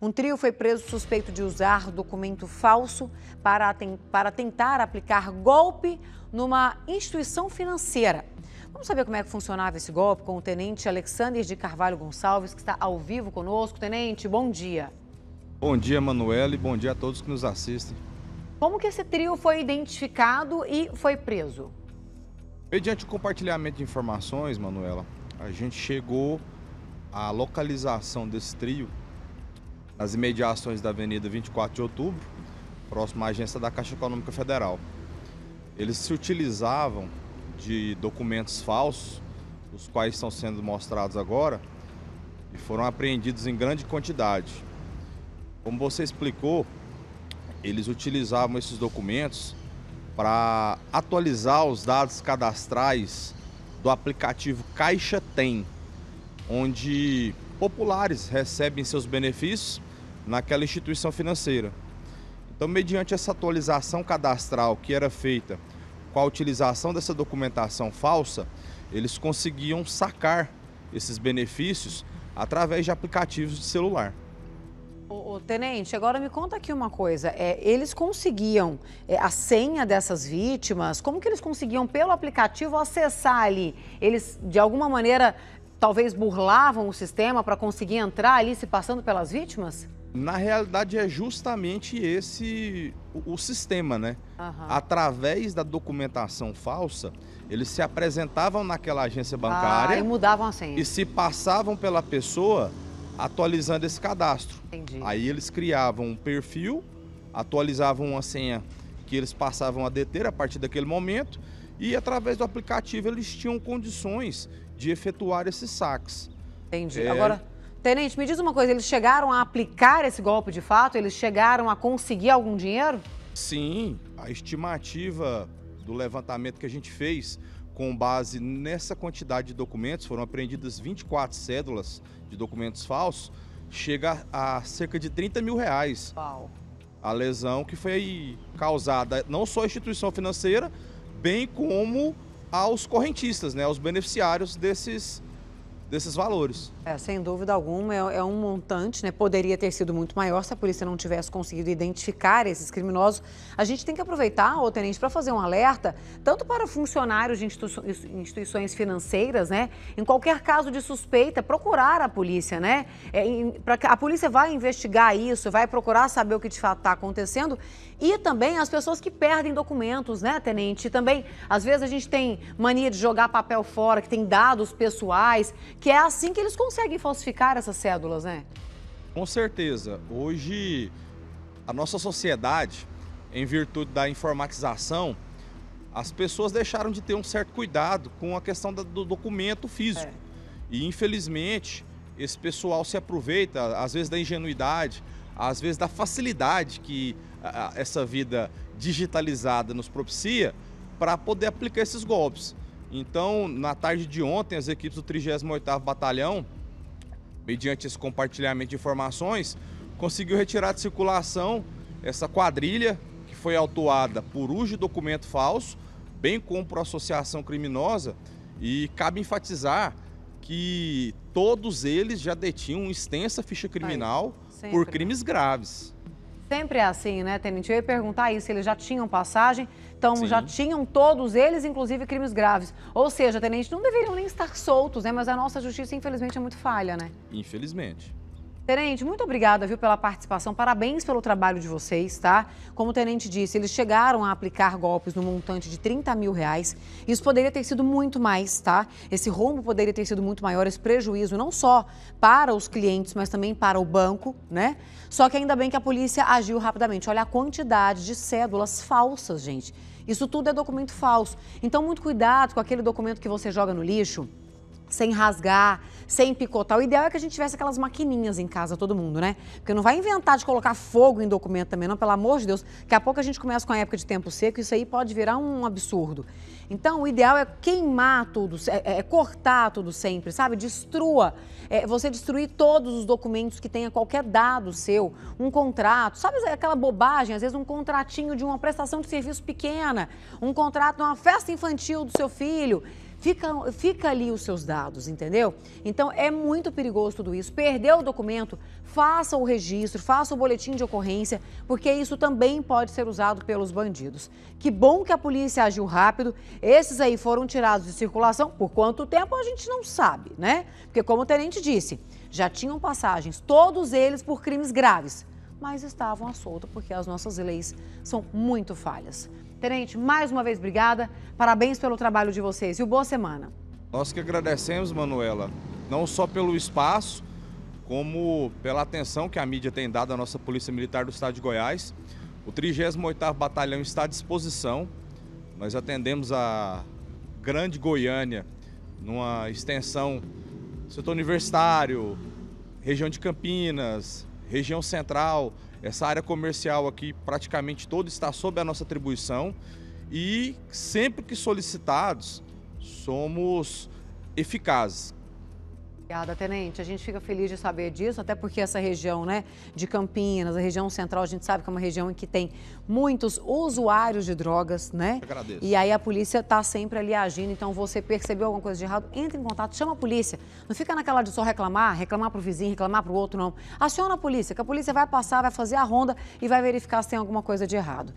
Um trio foi preso suspeito de usar documento falso para, para tentar aplicar golpe numa instituição financeira. Vamos saber como é que funcionava esse golpe com o tenente Alexander de Carvalho Gonçalves, que está ao vivo conosco. Tenente, bom dia. Bom dia, Manuela, e bom dia a todos que nos assistem. Como que esse trio foi identificado e foi preso? Mediante o compartilhamento de informações, Manuela, a gente chegou à localização desse trio nas imediações da Avenida 24 de Outubro, próximo à agência da Caixa Econômica Federal. Eles se utilizavam de documentos falsos, os quais estão sendo mostrados agora, e foram apreendidos em grande quantidade. Como você explicou, eles utilizavam esses documentos para atualizar os dados cadastrais do aplicativo Caixa Tem, onde populares recebem seus benefícios naquela instituição financeira. Então, mediante essa atualização cadastral que era feita com a utilização dessa documentação falsa, eles conseguiam sacar esses benefícios através de aplicativos de celular. tenente, agora me conta aqui uma coisa. É, eles conseguiam é, a senha dessas vítimas? Como que eles conseguiam, pelo aplicativo, acessar ali? Eles, de alguma maneira, talvez burlavam o sistema para conseguir entrar ali se passando pelas vítimas? Na realidade, é justamente esse o, o sistema, né? Uhum. Através da documentação falsa, eles se apresentavam naquela agência bancária. Ah, e mudavam a senha. E se passavam pela pessoa atualizando esse cadastro. Entendi. Aí eles criavam um perfil, atualizavam uma senha que eles passavam a deter a partir daquele momento e através do aplicativo eles tinham condições de efetuar esses saques. Entendi. É... Agora, tenente, me diz uma coisa: eles chegaram a aplicar esse golpe de fato? Eles chegaram a conseguir algum dinheiro? Sim, a estimativa do levantamento que a gente fez com base nessa quantidade de documentos, foram apreendidas 24 cédulas de documentos falsos, chega a cerca de 30 mil reais. Uau. A lesão que foi causada não só à instituição financeira, bem como aos correntistas, né, aos beneficiários desses desses valores. É, sem dúvida alguma, é, é, um montante, né? Poderia ter sido muito maior se a polícia não tivesse conseguido identificar esses criminosos. A gente tem que aproveitar, ô tenente, para fazer um alerta, tanto para funcionários de instituições financeiras, né? Em qualquer caso de suspeita, procurar a polícia, né? É, em, pra, a polícia vai investigar isso, vai procurar saber o que de fato está acontecendo. E também as pessoas que perdem documentos, né, tenente? também, às vezes, a gente tem mania de jogar papel fora, que tem dados pessoais, que é assim que eles conseguem falsificar essas cédulas, né? Com certeza. Hoje, a nossa sociedade, em virtude da informatização, as pessoas deixaram de ter um certo cuidado com a questão do documento físico. É. E, infelizmente, esse pessoal se aproveita, às vezes, da ingenuidade, às vezes, da facilidade que essa vida digitalizada nos propicia para poder aplicar esses golpes. Então, na tarde de ontem, as equipes do 38º Batalhão, mediante esse compartilhamento de informações, conseguiu retirar de circulação essa quadrilha que foi autuada por uso de documento falso, bem como por associação criminosa, e cabe enfatizar que todos eles já detinham extensa ficha criminal Ai, por né? crimes graves. Sempre é assim, né, Tenente? Eu ia perguntar isso, eles já tinham passagem, então Sim. já tinham todos eles, inclusive crimes graves. Ou seja, Tenente, não deveriam nem estar soltos, né? Mas a nossa justiça, infelizmente, é muito falha, né? Infelizmente. Tenente, muito obrigada, viu, pela participação. Parabéns pelo trabalho de vocês, tá? Como o tenente disse, eles chegaram a aplicar golpes no montante de 30 mil reais. Isso poderia ter sido muito mais, tá? Esse rombo poderia ter sido muito maior, esse prejuízo não só para os clientes, mas também para o banco, né? Só que ainda bem que a polícia agiu rapidamente. Olha a quantidade de cédulas falsas, gente. Isso tudo é documento falso. Então, muito cuidado com aquele documento que você joga no lixo sem rasgar, sem picotar. O ideal é que a gente tivesse aquelas maquininhas em casa, todo mundo, né? Porque não vai inventar de colocar fogo em documento também, não, pelo amor de Deus. Daqui a pouco a gente começa com a época de tempo seco, isso aí pode virar um absurdo. Então, o ideal é queimar tudo, é, é, é cortar tudo sempre, sabe? Destrua. É, você destruir todos os documentos que tenha qualquer dado seu, um contrato, sabe aquela bobagem, às vezes um contratinho de uma prestação de serviço pequena, um contrato de uma festa infantil do seu filho fica, fica ali os seus dados, entendeu? Então é muito perigoso tudo isso. Perdeu o documento, faça o registro, faça o boletim de ocorrência, porque isso também pode ser usado pelos bandidos. Que bom que a polícia agiu rápido. Esses aí foram tirados de circulação por quanto tempo a gente não sabe, né? Porque como o tenente disse, já tinham passagens, todos eles por crimes graves mas estavam à solta porque as nossas leis são muito falhas. Tenente, mais uma vez, obrigada. Parabéns pelo trabalho de vocês e boa semana. Nós que agradecemos, Manuela, não só pelo espaço, como pela atenção que a mídia tem dado à nossa Polícia Militar do Estado de Goiás. O 38º Batalhão está à disposição. Nós atendemos a Grande Goiânia numa extensão setor universitário, região de Campinas, região central, essa área comercial aqui praticamente toda está sob a nossa atribuição e sempre que solicitados somos eficazes. Obrigada, Tenente. A gente fica feliz de saber disso, até porque essa região né, de Campinas, a região central, a gente sabe que é uma região em que tem muitos usuários de drogas, né? agradeço. E aí a polícia está sempre ali agindo, então você percebeu alguma coisa de errado, entre em contato, chama a polícia. Não fica naquela de só reclamar, reclamar para o vizinho, reclamar para o outro, não. Aciona a polícia, que a polícia vai passar, vai fazer a ronda e vai verificar se tem alguma coisa de errado.